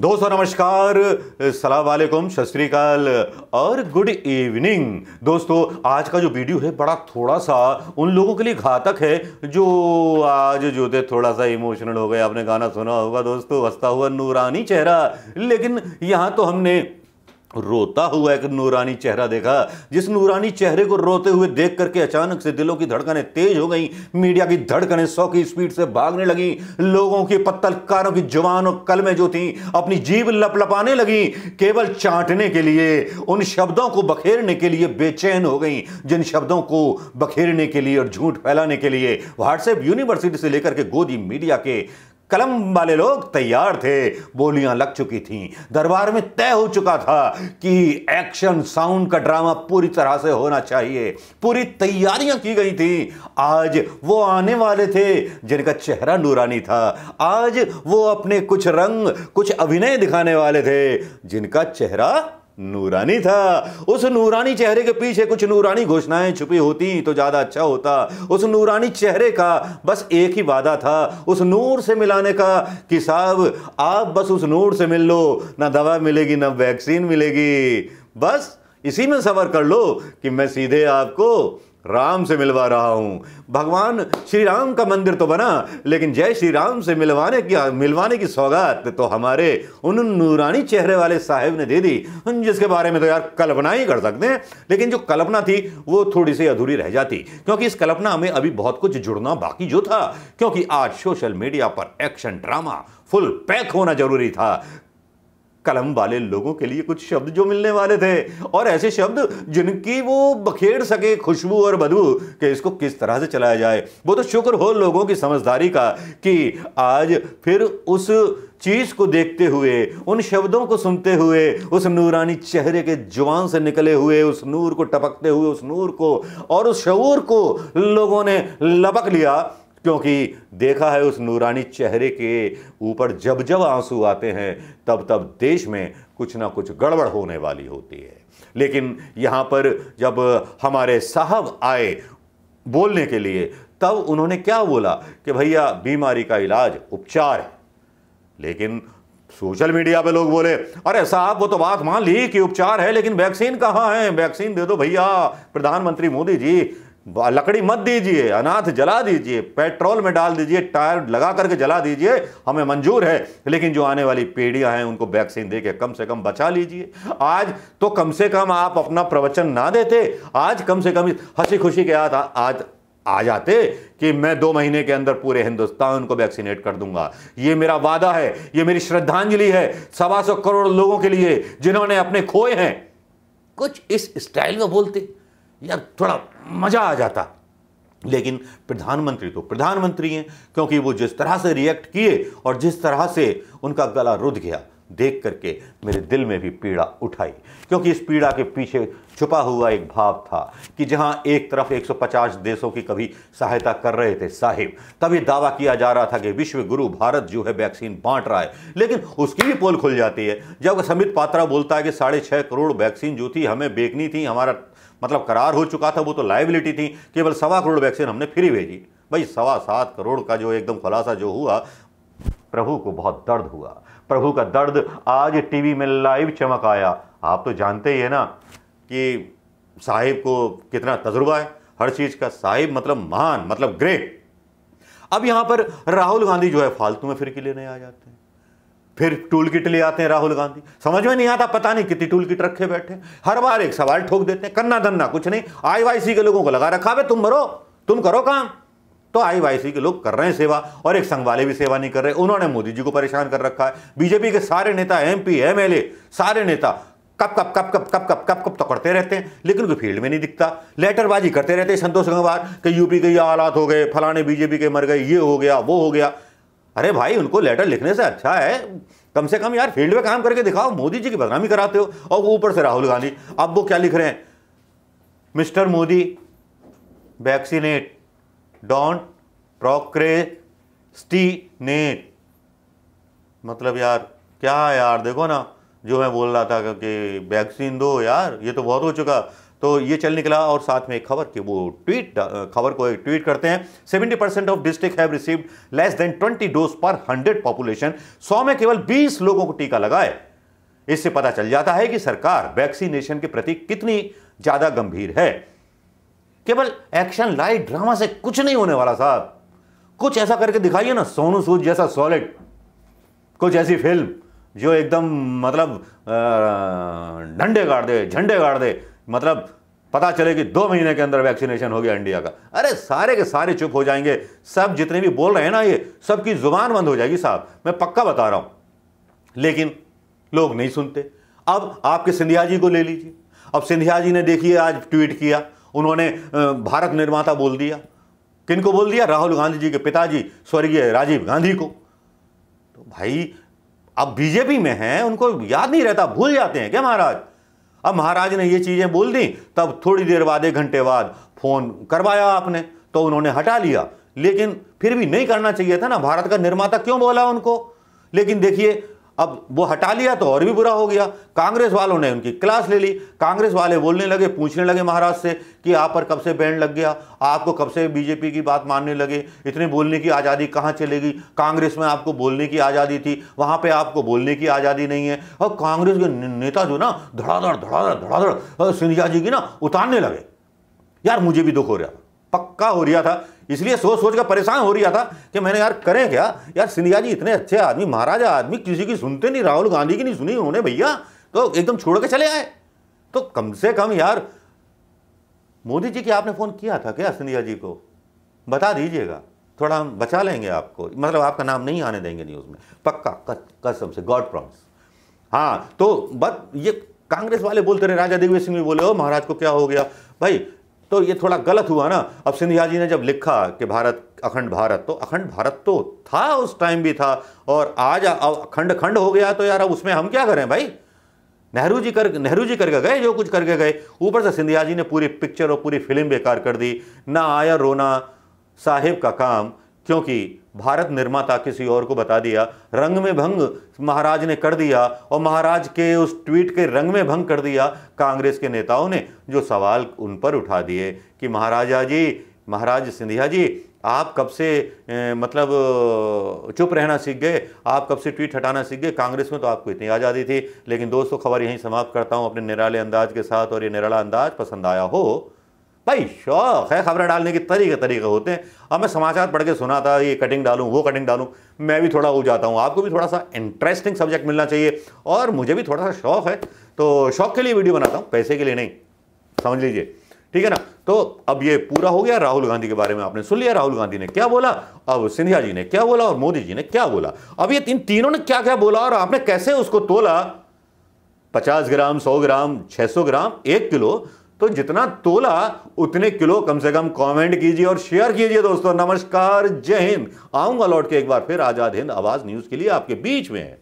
दोस्तों नमस्कार सलाम वालेकुम सतरीकाल और गुड इवनिंग दोस्तों आज का जो वीडियो है बड़ा थोड़ा सा उन लोगों के लिए घातक है जो आज जो थे थोड़ा सा इमोशनल हो गए आपने गाना सुना होगा दोस्तों हंसता हुआ नूरानी चेहरा लेकिन यहाँ तो हमने रोता हुआ एक नूरानी चेहरा देखा जिस नूरानी चेहरे को रोते हुए देख करके अचानक से दिलों की धड़कनें तेज हो गईं मीडिया की धड़कनें सौ की स्पीड से भागने लगीं लोगों की पत्तलकारों की जुबान और कलमें जो थीं अपनी जीव लपलपाने लगीं केवल चाटने के लिए उन शब्दों को बखेरने के लिए बेचैन हो गईं जिन शब्दों को बखेरने के लिए और झूठ फैलाने के लिए व्हाट्सएप यूनिवर्सिटी से लेकर के गोदी मीडिया के कलम वाले लोग तैयार थे बोलियां लग चुकी थीं दरबार में तय हो चुका था कि एक्शन साउंड का ड्रामा पूरी तरह से होना चाहिए पूरी तैयारियां की गई थी आज वो आने वाले थे जिनका चेहरा नूरानी था आज वो अपने कुछ रंग कुछ अभिनय दिखाने वाले थे जिनका चेहरा नूरानी था उस नूरानी चेहरे के पीछे कुछ नूरानी घोषणाएं छुपी होती तो ज़्यादा अच्छा होता उस नूरानी चेहरे का बस एक ही वादा था उस नूर से मिलाने का कि साहब आप बस उस नूर से मिल लो ना दवा मिलेगी ना वैक्सीन मिलेगी बस इसी में सबर कर लो कि मैं सीधे आपको राम से मिलवा रहा हूं भगवान श्री राम का मंदिर तो बना लेकिन जय श्री राम से मिलवाने की मिलवाने की सौगात तो हमारे उन नूरानी चेहरे वाले साहेब ने दे दी जिसके बारे में तो यार कल्पना ही कर सकते हैं लेकिन जो कल्पना थी वो थोड़ी सी अधूरी रह जाती क्योंकि इस कल्पना में अभी बहुत कुछ जुड़ना बाकी जो था क्योंकि आज सोशल मीडिया पर एक्शन ड्रामा फुल पैक होना जरूरी था कलम वाले लोगों के लिए कुछ शब्द जो मिलने वाले थे और ऐसे शब्द जिनकी वो बखेड़ सके खुशबू और बदबू कि इसको किस तरह से चलाया जाए वो तो शुक्र हो लोगों की समझदारी का कि आज फिर उस चीज़ को देखते हुए उन शब्दों को सुनते हुए उस नूरानी चेहरे के जुबान से निकले हुए उस नूर को टपकते हुए उस नूर को और उस शूर को लोगों ने लपक लिया क्योंकि देखा है उस नूरानी चेहरे के ऊपर जब जब आंसू आते हैं तब तब देश में कुछ ना कुछ गड़बड़ होने वाली होती है लेकिन यहाँ पर जब हमारे साहब आए बोलने के लिए तब उन्होंने क्या बोला कि भैया बीमारी का इलाज उपचार है लेकिन सोशल मीडिया पे लोग बोले अरे साहब वो तो बात मान ली कि उपचार है लेकिन वैक्सीन कहाँ है वैक्सीन दे दो भैया प्रधानमंत्री मोदी जी लकड़ी मत दीजिए अनाथ जला दीजिए पेट्रोल में डाल दीजिए टायर लगा करके जला दीजिए हमें मंजूर है लेकिन जो आने वाली पीढ़ियां हैं उनको वैक्सीन दे के कम से कम बचा लीजिए आज तो कम से कम आप अपना प्रवचन ना देते आज कम से कम हंसी खुशी के आज आज आ जाते कि मैं दो महीने के अंदर पूरे हिंदुस्तान को वैक्सीनेट कर दूंगा यह मेरा वादा है यह मेरी श्रद्धांजलि है सवा सौ करोड़ लोगों के लिए जिन्होंने अपने खोए हैं कुछ इस स्टाइल में बोलते यार थोड़ा मज़ा आ जाता लेकिन प्रधानमंत्री तो प्रधानमंत्री हैं क्योंकि वो जिस तरह से रिएक्ट किए और जिस तरह से उनका गला रुद गया देख करके मेरे दिल में भी पीड़ा उठाई क्योंकि इस पीड़ा के पीछे छुपा हुआ एक भाव था कि जहां एक तरफ 150 देशों की कभी सहायता कर रहे थे साहिब तभी दावा किया जा रहा था कि विश्व गुरु भारत जो है वैक्सीन बांट रहा है लेकिन उसकी भी पोल खुल जाती है जब समित पात्रा बोलता है कि साढ़े छः करोड़ वैक्सीन जो थी हमें बेचनी थी हमारा मतलब करार हो चुका था वो तो लाइबिलिटी थी केवल सवा करोड़ वैक्सीन हमने फ्री भेजी भाई सवा सात करोड़ का जो एकदम खुलासा जो हुआ प्रभु को बहुत दर्द हुआ प्रभु का दर्द आज टीवी में लाइव चमक आया आप तो जानते ही है ना कि साहिब को कितना तजुर्बा है हर चीज़ का साहिब मतलब महान मतलब ग्रेट अब यहाँ पर राहुल गांधी जो है फालतू में फिर के लेने आ जाते हैं फिर टूल किट ले आते हैं राहुल गांधी समझ में नहीं आता पता नहीं कितनी टूल किट रखे बैठे हर बार एक सवाल ठोक देते हैं करना धन्ना कुछ नहीं आईवाईसी के लोगों को लगा रखा है तुम भरो तुम करो काम तो आईवाईसी के लोग कर रहे हैं सेवा और एक संघ वाले भी सेवा नहीं कर रहे उन्होंने मोदी जी को परेशान कर रखा है बीजेपी के सारे नेता एल ए सारे नेता कब कब कब कब कब कब कब कब करते रहते हैं लेकिन कोई फील्ड में नहीं दिखता लेटरबाजी करते रहते हैं संतोष गंगवार कि यूपी के ये हालात हो गए फलाने बीजेपी के मर गए ये हो गया वो हो गया अरे भाई उनको लेटर लिखने से अच्छा है कम से कम यार फील्ड में काम करके दिखाओ मोदी जी की बदनामी कराते हो और वो ऊपर से राहुल गांधी अब वो क्या लिख रहे हैं mister Modi vaccinate don't procrastinate मतलब यार क्या यार देखो ना जो मैं बोल रहा था कि वैक्सीन दो यार ये तो बहुत हो चुका तो ये चल निकला और साथ में एक खबर कि वो ट्वीट खबर को ट्वीट करते हैं 70 percent of district have received less than 20 dose per 100 population 100 में केवल 20 लोगों को टीका लगाए इससे पता चल जाता है कि सरकार वैक्सीनेशन के प्रति कितनी ज्यादा गंभीर है केवल एक्शन लाइट ड्रामा से कुछ नहीं होने वाला साहब कुछ ऐसा करके दिखाइए ना सोनू सूद जैसा सॉलिड कुछ ऐसी फिल्म जो एकदम मतलब डंडे गाड़ दे झंडे गाड़ दे मतलब पता चले कि दो महीने के अंदर वैक्सीनेशन हो गया इंडिया का अरे सारे के सारे चुप हो जाएंगे सब जितने भी बोल रहे हैं ना ये सबकी जुबान बंद हो जाएगी साहब मैं पक्का बता रहा हूं लेकिन लोग नहीं सुनते अब आपके सिंधिया जी को ले लीजिए अब सिंधिया जी ने देखिए आज ट्वीट किया उन्होंने भारत निर्माता बोल दिया किनको बोल दिया राहुल गांधी जी के पिताजी स्वर्गीय राजीव गांधी को तो भाई अब बीजेपी में हैं उनको याद नहीं रहता भूल जाते हैं क्या महाराज अब महाराज ने ये चीज़ें बोल दी तब थोड़ी देर बाद एक घंटे बाद फ़ोन करवाया आपने तो उन्होंने हटा लिया लेकिन फिर भी नहीं करना चाहिए था ना भारत का निर्माता क्यों बोला उनको लेकिन देखिए अब वो हटा लिया तो और भी बुरा हो गया कांग्रेस वालों ने उनकी क्लास ले ली कांग्रेस वाले बोलने लगे पूछने लगे महाराज से कि आप पर कब से बैन लग गया आपको कब से बीजेपी की बात मानने लगे इतने बोलने की आज़ादी कहाँ चलेगी कांग्रेस में आपको बोलने की आज़ादी थी वहाँ पर आपको बोलने की आज़ादी नहीं है और कांग्रेस के नेता जो ना धड़ाधड़ धड़ाधड़ धड़ाधड़ सिंधिया जी की ना उतारने लगे यार मुझे भी दुख हो रहा पक्का हो रहा था इसलिए सोच सोच कर परेशान हो रहा था कि मैंने यार करें क्या यार सिंधिया जी इतने अच्छे आदमी महाराजा आदमी किसी की सुनते नहीं राहुल गांधी की नहीं सुनी उन्होंने भैया तो एकदम छोड़ के चले आए तो कम से कम यार मोदी जी की आपने फ़ोन किया था क्या सिंधिया जी को बता दीजिएगा थोड़ा हम बचा लेंगे आपको मतलब आपका नाम नहीं आने देंगे न्यूज़ में पक्का कसम से गॉड प्रॉमिस हाँ तो बस ये कांग्रेस वाले बोलते रहे राजा दिग्विजय सिंह भी बोले हो महाराज को क्या हो गया भाई तो ये थोड़ा गलत हुआ ना अब सिंधिया जी ने जब लिखा कि भारत अखंड भारत तो अखंड भारत तो था उस टाइम भी था और आज अखंड खंड हो गया तो यार अब उसमें हम क्या करें भाई नेहरू जी कर नेहरू जी करके गए जो कुछ करके गए ऊपर से सिंधिया जी ने पूरी पिक्चर और पूरी फिल्म बेकार कर दी ना आया रोना साहिब का काम क्योंकि भारत निर्माता किसी और को बता दिया रंग में भंग महाराज ने कर दिया और महाराज के उस ट्वीट के रंग में भंग कर दिया कांग्रेस के नेताओं ने जो सवाल उन पर उठा दिए कि महाराजा जी महाराज सिंधिया जी आप कब से ए, मतलब चुप रहना सीख गए आप कब से ट्वीट हटाना सीख गए कांग्रेस में तो आपको इतनी आज़ादी थी लेकिन दोस्तों खबर यहीं समाप्त करता हूँ अपने निराले अंदाज के साथ और ये निराला अंदाज पसंद आया हो भाई शौक है खबरें डालने के तरीके तरीके होते हैं अब मैं समाचार पढ़ के सुना था ये कटिंग डालूं वो कटिंग डालूं मैं भी थोड़ा हो जाता हूं आपको भी थोड़ा सा इंटरेस्टिंग सब्जेक्ट मिलना चाहिए और मुझे भी थोड़ा सा शौक है तो शौक के लिए वीडियो बनाता हूं पैसे के लिए नहीं समझ लीजिए ठीक है ना तो अब ये पूरा हो गया राहुल गांधी के बारे में आपने सुन लिया राहुल गांधी ने क्या बोला अब सिंधिया जी ने क्या बोला और मोदी जी ने क्या बोला अब ये तीन तीनों ने क्या क्या बोला और आपने कैसे उसको तोला पचास ग्राम सौ ग्राम छह सौ ग्राम एक किलो तो जितना तोला उतने किलो कम से कम कमेंट कीजिए और शेयर कीजिए दोस्तों नमस्कार जय हिंद आऊंगा लौट के एक बार फिर आजाद हिंद आवाज न्यूज के लिए आपके बीच में है